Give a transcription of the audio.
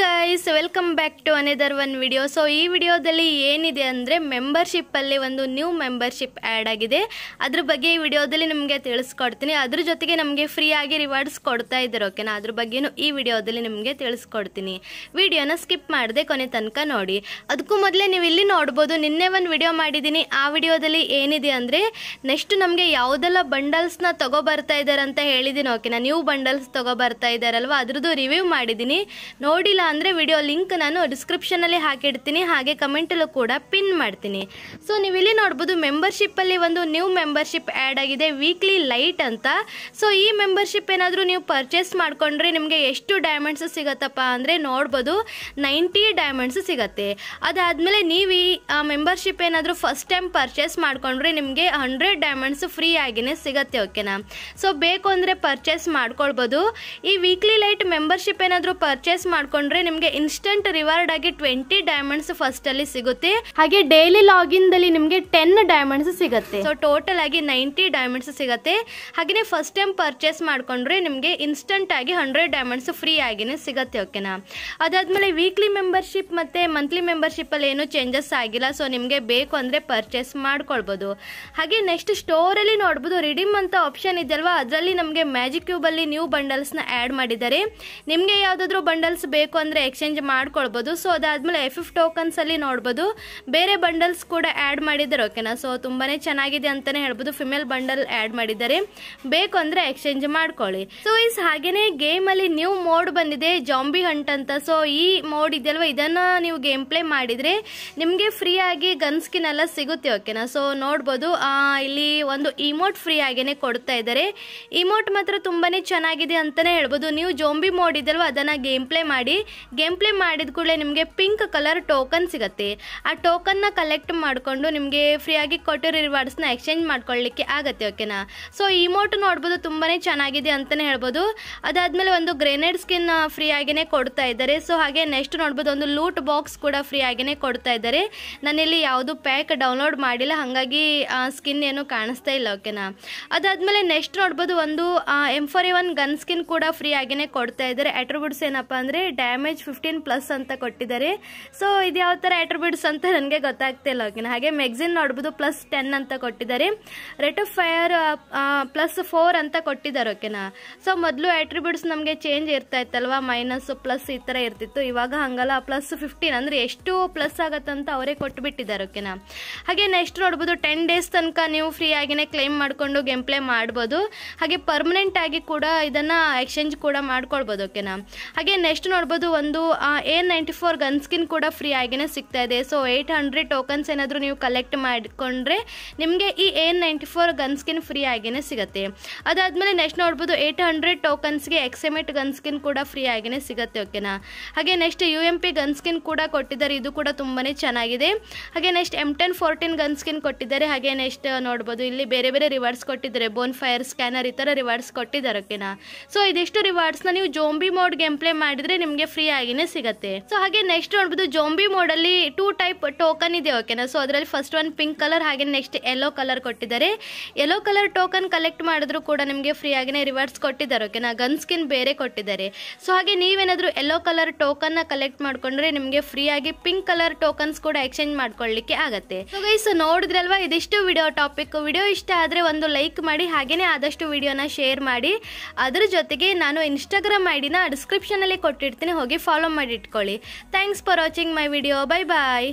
guys welcome back to another one video so ಈ ವಿಡಿಯೋದಲ್ಲಿ ಏನಿದೆ ಅಂದರೆ ಮೆಂಬರ್ಶಿಪ್ಪಲ್ಲಿ ಒಂದು ನ್ಯೂ ಮೆಂಬರ್ಶಿಪ್ ಆ್ಯಡ್ ಆಗಿದೆ ಅದ್ರ ಬಗ್ಗೆ ಈ ವಿಡಿಯೋದಲ್ಲಿ ನಿಮಗೆ ತಿಳಿಸ್ಕೊಡ್ತೀನಿ ಅದ್ರ ಜೊತೆಗೆ ನಮಗೆ ಫ್ರೀಯಾಗಿ ರಿವಾರ್ಡ್ಸ್ ಕೊಡ್ತಾ ಇದ್ದಾರೆ ಓಕೆನಾ ಅದ್ರ ಬಗ್ಗೆನೂ ಈ ವಿಡಿಯೋದಲ್ಲಿ ನಿಮಗೆ ತಿಳಿಸ್ಕೊಡ್ತೀನಿ ವಿಡಿಯೋನ ಸ್ಕಿಪ್ ಮಾಡದೆ ಕೊನೆ ತನಕ ನೋಡಿ ಅದಕ್ಕೂ ಮೊದಲೇ ನೀವು ಇಲ್ಲಿ ನೋಡ್ಬೋದು ನಿನ್ನೆ ಒಂದು ವಿಡಿಯೋ ಮಾಡಿದ್ದೀನಿ ಆ ವಿಡಿಯೋದಲ್ಲಿ ಏನಿದೆ ಅಂದರೆ ನೆಕ್ಸ್ಟ್ ನಮಗೆ ಯಾವುದೆಲ್ಲ ಬಂಡಲ್ಸ್ನ ತೊಗೊಬರ್ತಾ ಇದ್ದಾರೆ ಅಂತ ಹೇಳಿದ್ದೀನಿ ಓಕೆನಾ ನ್ಯೂ ಬಂಡಲ್ಸ್ ತೊಗೊಬರ್ತಾ ಇದ್ದಾರಲ್ವ ಅದ್ರದ್ದು ರಿವ್ಯೂ ಮಾಡಿದ್ದೀನಿ ನೋಡಿಲ್ಲ ಅಂದರೆ ವಿಡಿಯೋ ಲಿಂಕ್ ನಾನು ಡಿಸ್ಕ್ರಿಪ್ಷನಲ್ಲಿ ಹಾಕಿಡ್ತೀನಿ ಹಾಗೆ ಕಮೆಂಟಲ್ಲೂ ಕೂಡ ಪಿನ್ ಮಾಡ್ತೀನಿ ಸೊ ನೀವಿಲ್ಲಿ ನೋಡ್ಬೋದು ಮೆಂಬರ್ಶಿಪ್ಪಲ್ಲಿ ಒಂದು ನ್ಯೂ ಮೆಂಬರ್ಶಿಪ್ ಆ್ಯಡ್ ಆಗಿದೆ ವೀಕ್ಲಿ ಲೈಟ್ ಅಂತ ಸೊ ಈ ಮೆಂಬರ್ಶಿಪ್ ಏನಾದರೂ ನೀವು ಪರ್ಚೇಸ್ ಮಾಡಿಕೊಂಡ್ರೆ ನಿಮಗೆ ಎಷ್ಟು ಡೈಮಂಡ್ಸ್ ಸಿಗತ್ತಪ್ಪ ಅಂದರೆ ನೋಡ್ಬೋದು ನೈಂಟಿ ಡೈಮಂಡ್ಸ್ ಸಿಗತ್ತೆ ಅದಾದಮೇಲೆ ನೀವು ಈ ಮೆಂಬರ್ಶಿಪ್ ಏನಾದರೂ ಫಸ್ಟ್ ಟೈಮ್ ಪರ್ಚೇಸ್ ಮಾಡಿಕೊಂಡ್ರೆ ನಿಮಗೆ ಹಂಡ್ರೆಡ್ ಡೈಮಂಡ್ಸ್ ಫ್ರೀ ಆಗಿನೇ ಸಿಗತ್ತೆ ಓಕೆನಾ ಸೊ ಬೇಕು ಅಂದರೆ ಪರ್ಚೇಸ್ ಮಾಡ್ಕೊಳ್ಬೋದು ಈ ವೀಕ್ಲಿ ಲೈಟ್ ಮೆಂಬರ್ಶಿಪ್ ಏನಾದರೂ ಪರ್ಚೇಸ್ ಮಾಡ್ಕೊಂಡು ತಗೊಂಡ್ರೆ ನಿಮಗೆ ಇನ್ಸ್ಟೆಂಟ್ ರಿವಾರ್ಡ್ ಆಗಿ ಟ್ವೆಂಟಿ ಡೈಮಂಡ್ಸ್ ಫಸ್ಟ್ ಅಲ್ಲಿ ಸಿಗುತ್ತೆ ಹಾಗೆ ಡೈಲಿ ಲಾಗಿನ್ ದಲ್ಲಿ ನಿಮಗೆ ಟೆನ್ ಡೈಮಂಡ್ಸ್ ಸಿಗುತ್ತೆ ಸೊ ಟೋಟಲ್ ಆಗಿ ನೈಂಟಿ ಡೈಮಂಡ್ಸ್ ಸಿಗುತ್ತೆ ಹಾಗೆ ಫಸ್ಟ್ ಟೈಮ್ ಪರ್ಚೇಸ್ ಮಾಡ್ಕೊಂಡ್ರೆ ನಿಮಗೆ ಇನ್ಸ್ಟೆಂಟ್ ಆಗಿ ಹಂಡ್ರೆಡ್ ಡೈಮಂಡ್ಸ್ ಫ್ರೀ ಆಗಿನೇ ಸಿಗುತ್ತೆ ಓಕೆನಾ ಅದಾದ್ಮೇಲೆ ವೀಕ್ಲಿ ಮೆಂಬರ್ಶಿಪ್ ಮತ್ತೆ ಮಂತ್ಲಿ ಮೆಂಬರ್ಶಿಪ್ ಅಲ್ಲಿ ಏನು ಚೇಂಜಸ್ ಆಗಿಲ್ಲ ಸೊ ನಿಮ್ಗೆ ಬೇಕು ಅಂದ್ರೆ ಪರ್ಚೇಸ್ ಮಾಡ್ಕೊಳ್ಬಹುದು ಹಾಗೆ ನೆಕ್ಸ್ಟ್ ಸ್ಟೋರ್ ಅಲ್ಲಿ ನೋಡ್ಬೋದು ರಿಡೀಮ್ ಅಂತ ಆಪ್ಷನ್ ಇದೆಯಲ್ವಾ ಅದರಲ್ಲಿ ನಮಗೆ ಮ್ಯಾಜಿಕ್ ಕ್ಯೂಬ್ ಅಲ್ಲಿ ನ್ಯೂ ಬಂಡಲ್ಸ್ ನ ಆಡ್ ಮಾಡಿದ್ದಾರೆ ನಿಮಗೆ ಯಾವ್ದಾದ್ರು ಬಂಡಲ್ಸ್ ಬೇಕು ಅಂದರೆ ಎಕ್ಸ್ಚೇಂಜ್ ಮಾಡ್ಕೊಳ್ಬೋದು ಸೊ ಅದಾದಮೇಲೆ ಎಫ್ ಎಫ್ ಟೋಕನ್ಸಲ್ಲಿ ನೋಡ್ಬೋದು ಬೇರೆ ಬಂಡಲ್ಸ್ ಕೂಡ ಆ್ಯಡ್ ಮಾಡಿದ್ದಾರೆ ಓಕೆನಾ ಸೊ ತುಂಬಾ ಚೆನ್ನಾಗಿದೆ ಅಂತಲೇ ಹೇಳ್ಬೋದು ಫಿಮೇಲ್ ಬಂಡಲ್ ಆ್ಯಡ್ ಮಾಡಿದ್ದಾರೆ ಬೇಕು ಅಂದರೆ ಎಕ್ಸ್ಚೇಂಜ್ ಮಾಡ್ಕೊಳ್ಳಿ ಸೊ ಈಸ್ ಹಾಗೆಯೇ ಗೇಮಲ್ಲಿ ನ್ಯೂ ಮೋಡ್ ಬಂದಿದೆ ಜಾಂಬಿ ಹಂಟ್ ಅಂತ ಸೊ ಈ ಮೋಡ್ ಇದೆಯಲ್ವ ಇದನ್ನು ನೀವು ಗೇಮ್ ಪ್ಲೇ ಮಾಡಿದರೆ ನಿಮಗೆ ಫ್ರೀ ಆಗಿ ಗನ್ ಸ್ಕಿನ್ ಎಲ್ಲ ಸಿಗುತ್ತೆ ಓಕೆನಾ ಸೊ ನೋಡ್ಬೋದು ಇಲ್ಲಿ ಒಂದು ಇಮೋಟ್ ಫ್ರೀ ಆಗೇನೆ ಕೊಡ್ತಾ ಇದ್ದಾರೆ ಇಮೋಟ್ ಮಾತ್ರ ತುಂಬಾ ಚೆನ್ನಾಗಿದೆ ಅಂತಲೇ ಹೇಳ್ಬೋದು ನೀವು ಜೋಂಬಿ ಮೋಡ್ ಇದೆಯಲ್ವ ಅದನ್ನು ಗೇಮ್ ಪ್ಲೇ ಮಾಡಿ ಗೇಮ್ ಪ್ಲೇ ಮಾಡಿದ ಕೂಡಲೇ ನಿಮಗೆ ಪಿಂಕ್ ಕಲರ್ ಟೋಕನ್ ಸಿಗುತ್ತೆ ಆ ಟೋಕನ್ನ ಕಲೆಕ್ಟ್ ಮಾಡಿಕೊಂಡು ನಿಮಗೆ ಫ್ರೀಯಾಗಿ ಕೊಟ್ಟಿರೋ ರಿವಾರ್ಡ್ಸ್ನ ಎಕ್ಸ್ಚೇಂಜ್ ಮಾಡ್ಕೊಳ್ಳಿಕ್ಕೆ ಆಗುತ್ತೆ ಓಕೆನಾ ಸೊ ಇಮೋಟ್ ನೋಡ್ಬೋದು ತುಂಬಾ ಚೆನ್ನಾಗಿದೆ ಅಂತಲೇ ಹೇಳ್ಬೋದು ಅದಾದಮೇಲೆ ಒಂದು ಗ್ರೆನೇಡ್ ಸ್ಕಿನ್ ಫ್ರೀ ಆಗಿಯೇ ಕೊಡ್ತಾ ಇದ್ದಾರೆ ಸೊ ಹಾಗೆ ನೆಕ್ಸ್ಟ್ ನೋಡ್ಬೋದು ಒಂದು ಲೂಟ್ ಬಾಕ್ಸ್ ಕೂಡ ಫ್ರೀ ಆಗಿನೇ ಕೊಡ್ತಾ ಇದ್ದಾರೆ ನಾನಿಲ್ಲಿ ಯಾವುದು ಪ್ಯಾಕ್ ಡೌನ್ಲೋಡ್ ಮಾಡಿಲ್ಲ ಹಾಗಾಗಿ ಸ್ಕಿನ್ ಏನು ಕಾಣಿಸ್ತಾ ಇಲ್ಲ ಓಕೆನಾ ಅದಾದಮೇಲೆ ನೆಕ್ಸ್ಟ್ ನೋಡ್ಬೋದು ಒಂದು M four A one gun skin ಕೂಡ ಫ್ರೀ ಆಗಿಯೇ ಕೊಡ್ತಾ ಇದ್ದಾರೆ ಅಟ್ರಿಬ್ಯೂಟ್ಸ್ ಏನಪ್ಪ ಅಂದರೆ ಡ್ಯಾಮ್ ಡ್ಯಾಮೇಜ್ ಫಿಫ್ಟೀನ್ ಪ್ಲಸ್ ಅಂತ ಕೊಟ್ಟಿದ್ದಾರೆ ಸೊ ಇದು ಯಾವ ಥರ ಆಟ್ರಿಬ್ಯೂಟ್ಸ್ ಅಂತ ನನಗೆ ಗೊತ್ತಾಗ್ತಿಲ್ಲ ಓಕೆನಾ ಹಾಗೆ ಮ್ಯಾಗ್ಝಿನ್ ನೋಡ್ಬೋದು ಪ್ಲಸ್ ಟೆನ್ ಅಂತ ಕೊಟ್ಟಿದ್ದಾರೆ rate of fire plus four ಅಂತ ಕೊಟ್ಟಿದ್ದಾರೆ ಓಕೆನಾ ಸೊ ಮೊದಲು ಆಟ್ರಿಬ್ಯೂಟ್ಸ್ ನಮಗೆ ಚೇಂಜ್ ಇರ್ತಾ ಇತ್ತಲ್ವಾ ಮೈನಸ್ ಪ್ಲಸ್ ಈ ಥರ ಇರ್ತಿತ್ತು ಇವಾಗ ಹಂಗಲ್ಲ ಪ್ಲಸ್ ಫಿಫ್ಟೀನ್ ಅಂದರೆ ಎಷ್ಟು ಪ್ಲಸ್ ಆಗತ್ತಂತ ಅವರೇ ಕೊಟ್ಟುಬಿಟ್ಟಿದ್ದಾರೆ ಓಕೆನಾ ಹಾಗೆ ನೆಕ್ಸ್ಟ್ ನೋಡ್ಬೋದು ಟೆನ್ ಡೇಸ್ ತನಕ ನೀವು ಫ್ರೀ ಆಗಿನೇ ಕ್ಲೈಮ್ ಮಾಡಿಕೊಂಡು ಗೇಮ್ ಪ್ಲೇ ಮಾಡ್ಬೋದು ಹಾಗೆ ಪರ್ಮನೆಂಟ್ ಆಗಿ ಕೂಡ ಇದನ್ನು ಎಕ್ಸ್ಚೇಂಜ್ ಕೂಡ ಮಾಡ್ಕೊಳ್ಬೋದು ಓಕೆನಾ ಹಾಗೆ ನೆಕ್ಸ್ಟ್ ನೋಡ್ಬೋದು ಒಂದು A ninety four gun skin ಕೂಡ ಫ್ರೀ ಆಗಿನೇ ಸಿಗ್ತಾ ಇದೆ ಸೊ ಏಯ್ಟ್ ಹಂಡ್ರೆಡ್ ಟೋಕನ್ಸ್ ಏನಾದರೂ ನೀವು ಕಲೆಕ್ಟ್ ಮಾಡಿಕೊಂಡ್ರೆ ನಿಮಗೆ ಈ A ninety four gun skin free ಆಗಿನೇ ಸಿಗುತ್ತೆ ಅದಾದಮೇಲೆ ನೆಕ್ಸ್ಟ್ ನೋಡ್ಬೋದು ಏಯ್ಟ್ ಹಂಡ್ರೆಡ್ ಟೋಕನ್ಸ್ಗೆ ಎಕ್ಸೆಮೆಟ್ ಗನ್ ಸ್ಕಿನ್ ಕೂಡ ಫ್ರೀ ಆಗಿನೇ ಸಿಗುತ್ತೆ ಓಕೆನಾ ಹಾಗೆ next U M P gun skin ಕೂಡ ಕೊಟ್ಟಿದ್ದಾರೆ ಇದು ಕೂಡ ತುಂಬಾ ಚೆನ್ನಾಗಿದೆ ಹಾಗೆ next M ten fourteen gun skin ಕೊಟ್ಟಿದ್ದಾರೆ ಹಾಗೆ ನೆಕ್ಸ್ಟ್ ನೋಡ್ಬೋದು ಇಲ್ಲಿ ಬೇರೆ ಬೇರೆ ರಿವಾರ್ಡ್ಸ್ ಕೊಟ್ಟಿದ್ದಾರೆ ಬೋನ್ ಫೈರ್ ಸ್ಕ್ಯಾನರ್ ಈ ಥರ ರಿವಾರ್ಡ್ಸ್ ಕೊಟ್ಟಿದ್ದಾರೆ ಓಕೆನಾ ಸೊ ಇದಿಷ್ಟು ರಿವಾರ್ಡ್ಸ್ನ ನೀವು ಜೋಂಬಿ ಮೋಡ್ ಗೇಮ್ ಪ್ಲೇ ಮಾಡಿದರೆ ನಿಮಗೆ ಫ್ರೀ ಆಗಿನೇ ಸಿಗುತ್ತೆ ಸೊ ಹಾಗೆ ನೆಕ್ಸ್ಟ್ ನೋಡ್ಬೋದು ಜೋಂಬಿ ಮೋಡ್ ಅಲ್ಲಿ ಟೂ ಟೈಪ್ ಟೋಕನ್ ಇದೆ ಓಕೆನಾ ಸೊ ಅದರಲ್ಲಿ ಫಸ್ಟ್ ಒನ್ ಪಿಂಕ್ ಕಲರ್ ಹಾಗೆ ನೆಕ್ಸ್ಟ್ ಯೆಲ್ಲೋ ಕಲರ್ ಕೊಟ್ಟಿದ್ದಾರೆ ಯೆಲ್ಲೋ ಕಲರ್ ಟೋಕನ್ ಕಲೆಕ್ಟ್ ಮಾಡಿದ್ರು ಕೂಡ ನಿಮಗೆ ಫ್ರೀ ಆಗಿನೇ ರಿವಾರ್ಡ್ಸ್ ಕೊಟ್ಟಿದ್ದಾರೆ ಓಕೆನಾ ಗನ್ ಸ್ಕಿನ್ ಬೇರೆ ಕೊಟ್ಟಿದ್ದಾರೆ ಸೊ ಹಾಗೆ ನೀವೇನಾದರೂ ಯೆಲ್ಲೋ ಕಲರ್ ನ ಕಲೆಕ್ಟ್ ಮಾಡ್ಕೊಂಡ್ರೆ ನಿಮಗೆ ಫ್ರೀ ಆಗಿ ಪಿಂಕ್ ಕಲರ್ ಟೋಕನ್ಸ್ ಕೂಡ ಎಕ್ಸ್ಚೇಂಜ್ ಮಾಡ್ಕೊಳ್ಳಿಕ್ಕೆ ಆಗುತ್ತೆ ಸೊ ಗೈಸ್ ನೋಡಿದ್ರಲ್ವಾ ಇದಿಷ್ಟು ವಿಡಿಯೋ ಟಾಪಿಕ್ ವಿಡಿಯೋ ಇಷ್ಟ ಆದ್ರೆ ಒಂದು ಲೈಕ್ ಮಾಡಿ ಹಾಗೇನೇ ಆದಷ್ಟು ವಿಡಿಯೋನ ಶೇರ್ ಮಾಡಿ ಅದ್ರ ಜೊತೆಗೆ ನಾನು ಇನ್ಸ್ಟಾಗ್ರಾಮ್ ಐಡಿನ ಡಿಸ್ಕ್ರಿಪ್ಷನಲ್ಲಿ ಕೊಟ್ಟಿರ್ತೀನಿ ಹೋಗಿ ಹೋಗಿ ಫಾಲೋ ಮಾಡಿ ಇಟ್ಕೊಳ್ಳಿ thanks for watching my video bye bye